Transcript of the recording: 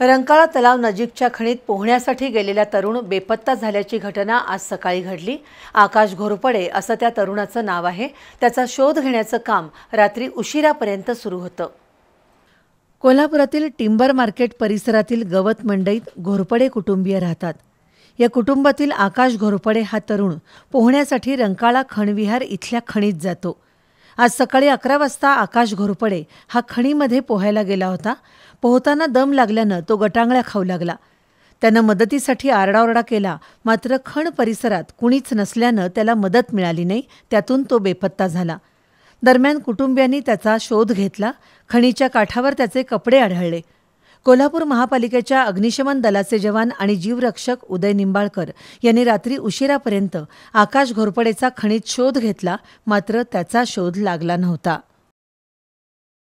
रंकाळा तलाव नजीकच्या खणीत पोहण्यासाठी गेलेला तरुण बेपत्ता झाल्याची घटना आज सकाळी घडली आकाश घोरपडे असं त्या तरुणाचं नाव आहे त्याचा शोध घेण्याचं काम रात्री उशिरापर्यंत सुरू होतं कोल्हापुरातील टिंबर मार्केट परिसरातील गवत मंडईत घोरपडे कुटुंबीय राहतात या कुटुंबातील आकाश घोरपडे हा तरुण पोहण्यासाठी रंकाळा खणविहार इथल्या खणीत जातो आज सकाळी अकरा वाजता आकाश घोरपडे हा खणीमध्ये पोहायला गेला होता पोहताना दम लागल्यानं तो गटांगळ्या खाऊ लागला त्यानं मदतीसाठी आरडाओरडा केला मात्र खण परिसरात कुणीच नसल्यानं त्याला मदत मिळाली नाही त्यातून तो बेपत्ता झाला दरम्यान कुटुंबियांनी त्याचा शोध घेतला खणीच्या काठावर त्याचे कपडे आढळले कोल्हापूर महापालिकेच्या अग्निशमन दलाचे जवान आणि जीवरक्षक उदय निंबाळकर यांनी रात्री उशिरापर्यंत आकाश घोरपडेचा खनिज शोध घेतला मात्र त्याचा शोध लागला नव्हता